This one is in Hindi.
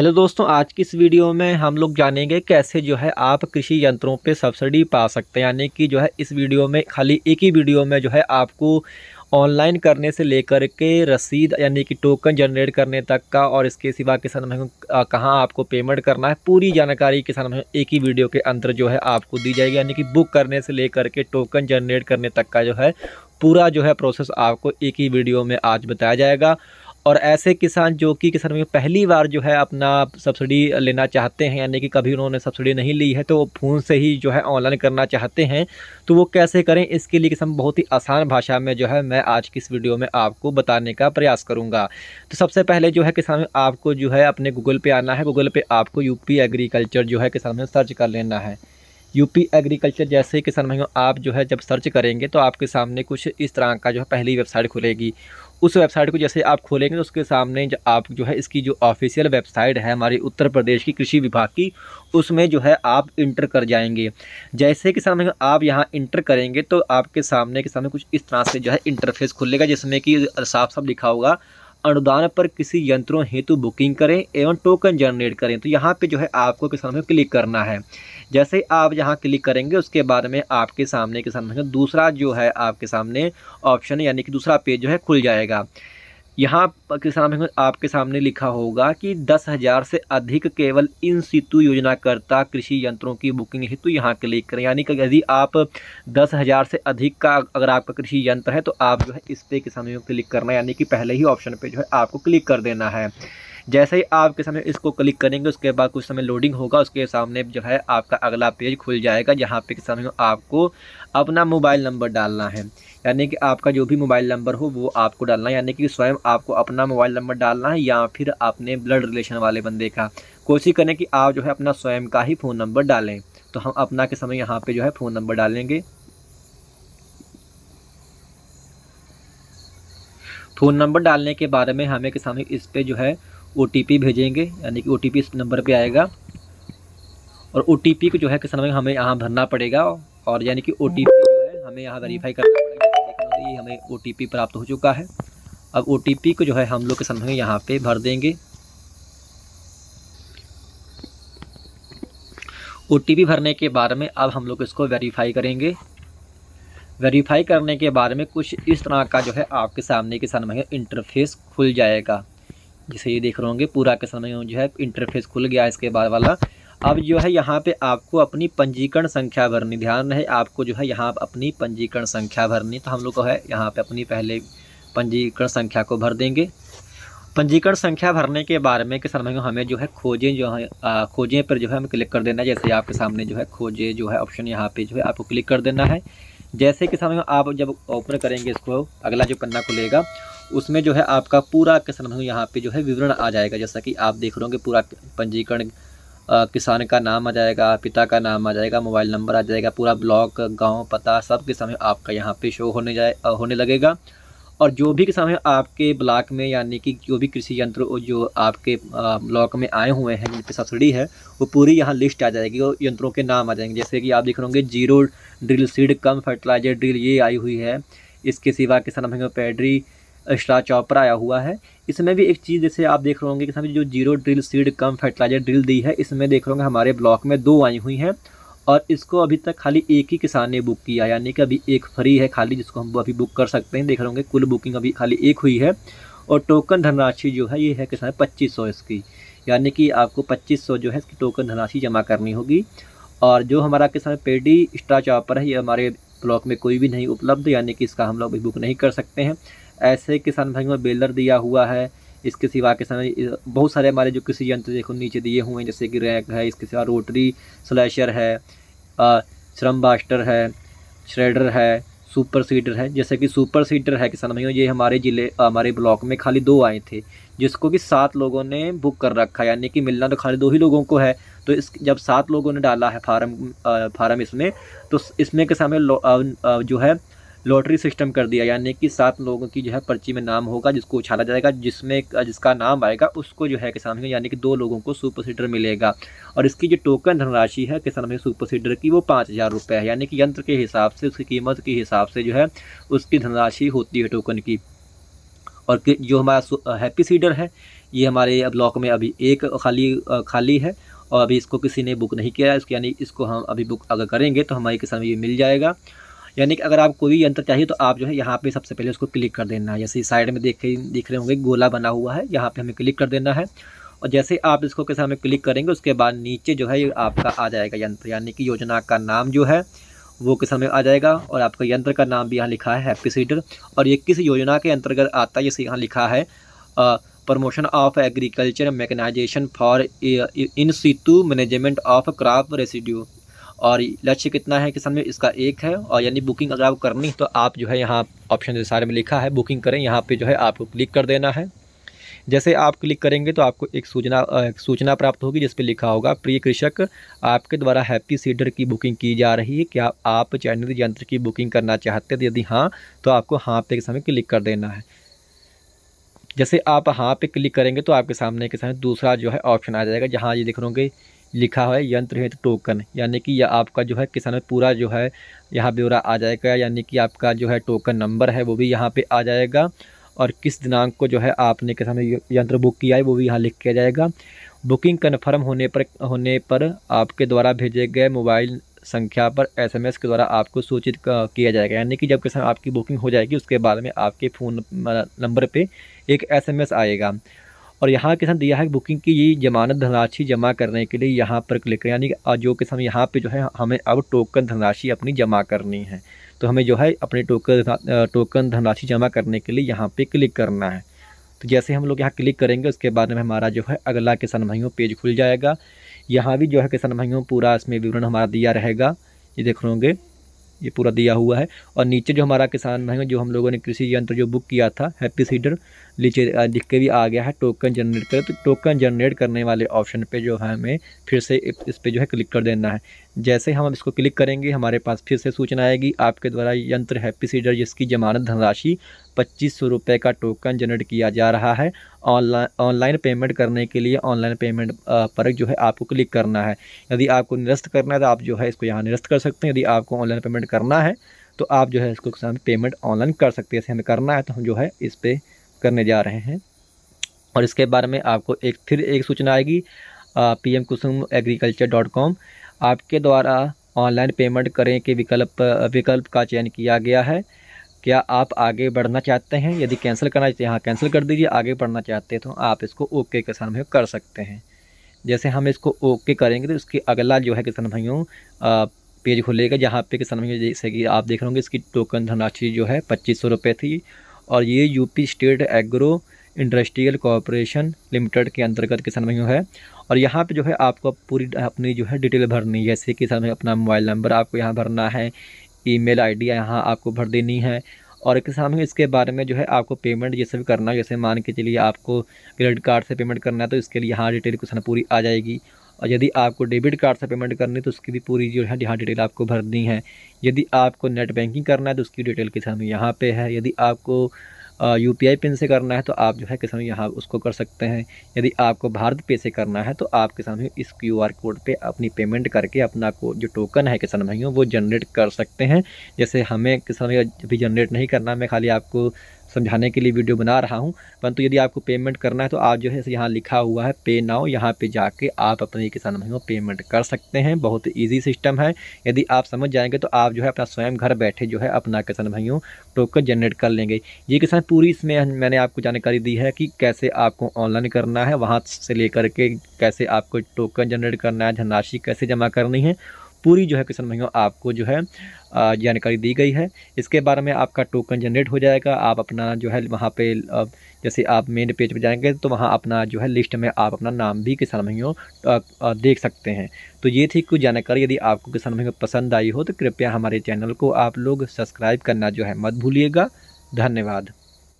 हेलो दोस्तों आज की इस वीडियो में हम लोग जानेंगे कैसे जो है आप कृषि यंत्रों पे सब्सिडी पा सकते हैं यानी कि जो है इस वीडियो में खाली एक ही वीडियो में जो है आपको ऑनलाइन करने से लेकर के रसीद यानी कि टोकन जनरेट करने तक का और इसके सिवा किसान भाई कहाँ आपको पेमेंट करना है पूरी जानकारी किसान भाई एक ही वीडियो के अंदर जो है आपको दी जाएगी यानी कि बुक करने से लेकर के टोकन जनरेट करने तक का जो है पूरा जो है प्रोसेस आपको एक ही वीडियो में आज बताया जाएगा और ऐसे किसान जो कि किसान में पहली बार जो है अपना सब्सिडी लेना चाहते हैं यानी कि कभी उन्होंने सब्सिडी नहीं ली है तो वो फ़ोन से ही जो है ऑनलाइन करना चाहते हैं तो वो कैसे करें इसके लिए किसान बहुत ही आसान भाषा में जो है मैं आज की इस वीडियो में आपको बताने का प्रयास करूँगा तो सबसे पहले जो है किसान आपको जो है अपने गूगल पे आना है गूगल पे आपको यूपी एग्रीकल्चर जो है किसान में सर्च कर लेना है यूपी एग्रीकल्चर जैसे ही किसान भाइयों आप जो है जब सर्च करेंगे तो आपके सामने कुछ इस तरह का जो है पहली वेबसाइट खुलेगी उस वेबसाइट को जैसे आप खोलेंगे तो उसके सामने जो आप जो है इसकी जो ऑफिशियल वेबसाइट है हमारी उत्तर प्रदेश की कृषि विभाग की उसमें जो है आप इंटर कर जाएंगे जैसे कि सामने आप यहाँ इंटर करेंगे तो आपके सामने के सामने कुछ इस तरह से जो है इंटरफेस खुलेगा जिसमें कि साफ साफ लिखा होगा अनुदान पर किसी यंत्रों हेतु बुकिंग करें एवं टोकन जनरेट करें तो यहाँ पे जो है आपको किसान में क्लिक करना है जैसे आप यहाँ क्लिक करेंगे उसके बाद में आपके सामने किसान दूसरा जो है आपके सामने ऑप्शन यानी कि दूसरा पेज जो है खुल जाएगा यहाँ किसान में आपके सामने लिखा होगा कि दस हज़ार से अधिक केवल इन सितु योजनाकर्ता कृषि यंत्रों की बुकिंग हेतु यहाँ क्लिक करें यानी कि यदि आप दस हज़ार से अधिक का अगर आपका कृषि यंत्र है तो आप जो है इस पर किसान को क्लिक करना यानी कि पहले ही ऑप्शन पर जो है आपको क्लिक कर देना है जैसे ही आपके सामने इसको क्लिक करेंगे उसके बाद कुछ समय लोडिंग होगा उसके सामने जो है आपका अगला पेज खुल जाएगा जहाँ पे किसान आपको अपना मोबाइल नंबर डालना है यानी कि आपका जो भी मोबाइल नंबर हो वो आपको डालना है यानी कि स्वयं आपको अपना मोबाइल नंबर डालना है या फिर आपने ब्लड रिलेशन वाले बंदे का कोशिश करें कि आप जो है अपना स्वयं का ही फ़ोन नंबर डालें तो हम अपना के समय यहाँ पर जो है फ़ोन नंबर डालेंगे फ़ोन नंबर डालने के बारे में हमें के सामने इस पर जो है ओ भेजेंगे यानी कि ओ इस नंबर पर आएगा और ओ को जो है के सामने हमें यहाँ भरना पड़ेगा और यानी कि ओ जो है हमें यहाँ वेरीफाई करना ये हमें ओ प्राप्त हो चुका है अब ओ को जो है हम लोग के समय यहाँ पे भर देंगे ओ भरने के बारे में अब हम लोग इसको वेरीफाई करेंगे वेरीफाई करने के बारे में कुछ इस तरह का जो है आपके सामने के समय इंटरफेस खुल जाएगा जिसे ये देख रहे होंगे पूरा के समय जो है इंटरफेस खुल गया इसके बाद वाला अब जो है यहाँ पे आपको अपनी पंजीकरण संख्या भरनी ध्यान रहे आपको जो है यहाँ अपनी पंजीकरण संख्या भरनी तो हम लोग को है यहाँ पे अपनी पहले पंजीकरण संख्या को भर देंगे पंजीकरण संख्या भरने के बारे में किसान भाइयों हमें जो है खोजें जो है खोजें पर जो है हमें क्लिक कर देना है जैसे आपके सामने जो है खोजें जो है ऑप्शन यहाँ पे जो है आपको क्लिक कर देना है जैसे किसान भाइयों आप जब ओपन करेंगे इसको अगला जो पन्ना खुलेगा उसमें जो है आपका पूरा किसान भाइयों यहाँ पे जो है विवरण आ जाएगा जैसा कि आप देख रहे होंगे पूरा पंजीकरण किसान का नाम आ जाएगा पिता का नाम आ जाएगा मोबाइल नंबर आ जाएगा पूरा ब्लॉक गांव पता सब के समय आपका यहाँ पे शो होने जाए होने लगेगा और जो भी किसान आपके ब्लॉक में यानी कि जो भी कृषि यंत्र जो आपके ब्लॉक में आए हुए हैं जिन पर सब्सिडी है वो पूरी यहाँ लिस्ट आ जाएगी और यंत्रों के नाम आ जाएंगे जैसे कि आप देख रहे होंगे zero drill seed cum fertiliser drill ये आई हुई है इसके सिवा किसान पैडरी एक्स्ट्रा चॉपर आया हुआ है इसमें भी एक चीज़ जैसे आप देख रहे होंगे कि जो zero drill seed cum fertiliser drill दी है इसमें देख रहे होंगे हमारे ब्लॉक में दो आई हुई हैं और इसको अभी तक खाली एक ही किसान ने बुक किया यानी कि अभी एक फ्री है खाली जिसको हम अभी बुक कर सकते हैं देख रहे होंगे कुल बुकिंग अभी खाली एक हुई है और टोकन धनराशि जो है ये है किसान पच्चीस सौ इसकी यानी कि आपको पच्चीस सौ जो है इसकी टोकन धनराशि जमा करनी होगी और जो हमारा किसान पेडी स्ट्रा चॉपर है ये हमारे ब्लॉक में कोई भी नहीं उपलब्ध यानी कि इसका हम लोग अभी बुक नहीं कर सकते हैं ऐसे किसान भाइयों में बेलर दिया हुआ है इसके सिवा किसान बहुत सारे हमारे जो कृषि यंत्र देखो नीचे दिए हुए हैं जैसे कि रैक है इसके सिवा रोटरी स्लैशर है श्रम बास्टर है श्रेडर है सुपर सीडर है जैसे कि सुपर सीडर है किसान भाइयों ये हमारे ज़िले हमारे ब्लॉक में खाली दो आए थे जिसको कि सात लोगों ने बुक कर रखा है यानी कि मिलना तो खाली दो ही लोगों को है तो इस जब सात लोगों ने डाला है फार्म फार्म इसमें तो इसमें के सामने जो है लॉटरी सिस्टम कर दिया यानी कि सात लोगों की जो है पर्ची में नाम होगा जिसको उछाला जाएगा जिसमें जिसका नाम आएगा उसको जो है किसान यानी कि दो लोगों को सुपर सीडर मिलेगा और इसकी जो टोकन धनराशि है किसान भाई सुपर सीडर की वो पाँच हज़ार रुपये है यानी कि यंत्र के हिसाब से उसकी कीमत के हिसाब से जो है उसकी धनराशि होती है टोकन की और जो हमारा हैप्पी सीडर है ये हमारे ब्लॉक में अभी एक खाली खाली है और अभी इसको किसी ने बुक नहीं किया है इसको यानी इसको हम अभी बुक अगर करेंगे तो हमारे किसान ये मिल जाएगा यानी कि अगर आप कोई भी यंत्र चाहिए तो आप जो है यहाँ पे सबसे पहले उसको क्लिक कर देना है जैसे साइड में देख दिख रहे होंगे गोला बना हुआ है यहाँ पे हमें क्लिक कर देना है और जैसे आप इसको कैसे हमें क्लिक करेंगे उसके बाद नीचे जो है ये आपका आ जाएगा यंत्र यानी कि योजना का नाम जो है वो किस समय आ जाएगा और आपका यंत्र का नाम भी यहाँ लिखा है हैप्पी सीडर और ये किस योजना के अंतर्गत आता है जैसे यहाँ लिखा है promotion of agriculture mechanisation for in situ management of crop residue और लक्ष्य कितना है किसान में इसका एक है और यानी बुकिंग अगर आप करनी तो आप जो है यहाँ ऑप्शन जो सारे में लिखा है बुकिंग करें यहाँ पे जो है आपको क्लिक कर देना है जैसे आप क्लिक करेंगे तो आपको एक सूचना एक सूचना प्राप्त होगी जिस पर लिखा होगा प्रिय कृषक आपके द्वारा हैप्पी सीडर की बुकिंग की जा रही है क्या आप चैनल यंत्र की बुकिंग करना चाहते हैं यदि हाँ तो आपको हाँ पे के समय क्लिक कर देना है जैसे आप हाँ पे क्लिक करेंगे तो आपके सामने के सामने दूसरा जो है ऑप्शन आ जाएगा जहाँ ये देख रहे होंगे लिखा है यंत्र हेतु टोकन यानी कि यह आपका जो है किसान में पूरा जो है यहाँ ब्यौरा आ जाएगा यानी कि आपका जो है टोकन नंबर है वो भी यहाँ पे आ जाएगा और किस दिनांक को जो है आपने किसान में यंत्र बुक किया है वो भी यहाँ लिख किया जाएगा बुकिंग कन्फर्म होने पर होने पर आपके द्वारा भेजे गए मोबाइल संख्या पर एसएमएस के द्वारा आपको सूचित किया जाएगा यानी कि जब किसान आपकी बुकिंग हो जाएगी उसके बाद में आपके फ़ोन नंबर पे एक एसएमएस आएगा और यहाँ किसान दिया है बुकिंग की ये जमानत धनराशि जमा करने के लिए यहाँ पर क्लिक करें यानी कि जो किसान यहाँ पे जो है हमें अब टोकन धनराशि अपनी जमा करनी है तो हमें जो है अपने टोकन टोकन धनराशि जमा करने के लिए यहाँ पर क्लिक करना है तो जैसे हम लोग यहाँ क्लिक करेंगे उसके बाद में हमारा जो है अगला किसान भाइयों पेज खुल जाएगा यहाँ भी जो है किसान भाइयों पूरा इसमें विवरण हमारा दिया रहेगा ये देख लोगे ये पूरा दिया हुआ है और नीचे जो हमारा किसान भाई जो हम लोगों ने कृषि यंत्र जो बुक किया था हैप्पी सीडर नीचे लिख के भी आ गया है टोकन जनरेट कर तो टोकन जनरेट करने वाले ऑप्शन पे जो है हमें फिर से इस पर जो है क्लिक कर देना है जैसे हम इसको क्लिक करेंगे हमारे पास फिर से सूचना आएगी आपके द्वारा यंत्र हैप्पी सीडर जिसकी जमानत धनराशि पच्चीस सौ रुपये का टोकन जनरेट किया जा रहा है ऑनलाइन ऑनलाइन पेमेंट करने के लिए ऑनलाइन पेमेंट पर जो है आपको क्लिक करना है यदि आपको निरस्त करना है तो आप जो है इसको यहाँ निरस्त कर सकते हैं यदि आपको ऑनलाइन पेमेंट करना है तो आप जो है इसको पेमेंट ऑनलाइन कर सकते हैं हमें करना है तो हम जो है इस पर करने जा रहे हैं और इसके बारे में आपको एक फिर एक सूचना आएगी P M Kusum agriculture dot com आपके द्वारा ऑनलाइन पेमेंट करें के विकल्प विकल्प का चयन किया गया है क्या आप आगे बढ़ना चाहते हैं यदि कैंसिल करना चाहते हैं हाँ कैंसिल कर दीजिए आगे बढ़ना चाहते हैं तो आप इसको ओके के साथ कर सकते हैं जैसे हम इसको ओके करेंगे तो इसके अगला जो है किसान भाइयों पेज खुलेगा जहाँ पे किसान भाइयों जैसे कि आप देख रहे होंगे इसकी टोकन धनराशि जो है पच्चीस सौ रुपये थी और ये UP state agro industrial corporation limited के अंतर्गत किसान भाइयों है और यहाँ पे जो है आपको पूरी अपनी जो है डिटेल भरनी है जैसे किसान भाई अपना मोबाइल नंबर आपको यहाँ भरना है ईमेल आईडी यहाँ आपको भर देनी है और किसान भाई इसके बारे में जो है आपको पेमेंट जैसे भी करना है जैसे मान के चलिए आपको क्रेडिट कार्ड से पेमेंट करना है तो इसके लिए यहाँ डिटेल किसान पूरी आ जाएगी और यदि आपको डेबिट कार्ड से पेमेंट करनी तो उसकी भी पूरी जो है यहाँ डिटेल आपको भरनी है यदि आपको नेट बैंकिंग करना है तो उसकी डिटेल किसान यहाँ पे है यदि आपको यू पी पिन से करना है तो आप जो है किसान यहाँ उसको कर सकते हैं यदि आपको भारत पे से करना है तो आप किसान भाई इस क्यू कोड पे अपनी पेमेंट करके अपना को जो टोकन है किसान भाइयों वो जनरेट कर सकते हैं जैसे हमें किसान भाई अभी जनरेट नहीं करना मैं खाली आपको समझाने के लिए वीडियो बना रहा हूँ परंतु यदि आपको पेमेंट करना है तो आप जो है यहाँ लिखा हुआ है पे नाउ यहाँ पे जाके आप अपने किसान भाइयों को पेमेंट कर सकते हैं बहुत ईजी सिस्टम है यदि आप समझ जाएंगे तो आप जो है अपना स्वयं घर बैठे जो है अपना किसान भाइयों टोकन जनरेट कर लेंगे ये किसान पूरी इसमें मैंने आपको जानकारी दी है कि कैसे आपको ऑनलाइन करना है वहाँ से लेकर के कैसे आपको टोकन जनरेट करना है धनराशि कैसे जमा करनी है पूरी जो है किसान भाइयों आपको जो है जानकारी दी गई है इसके बारे में आपका टोकन जनरेट हो जाएगा आप अपना जो है वहाँ पे जैसे आप मेन पेज पर जाएंगे तो वहाँ अपना जो है लिस्ट में आप अपना नाम भी किसान भाइयों देख सकते हैं तो ये थी कुछ जानकारी यदि आपको किसान भाइयों पसंद आई हो तो कृपया हमारे चैनल को आप लोग सब्सक्राइब करना जो है मत भूलिएगा धन्यवाद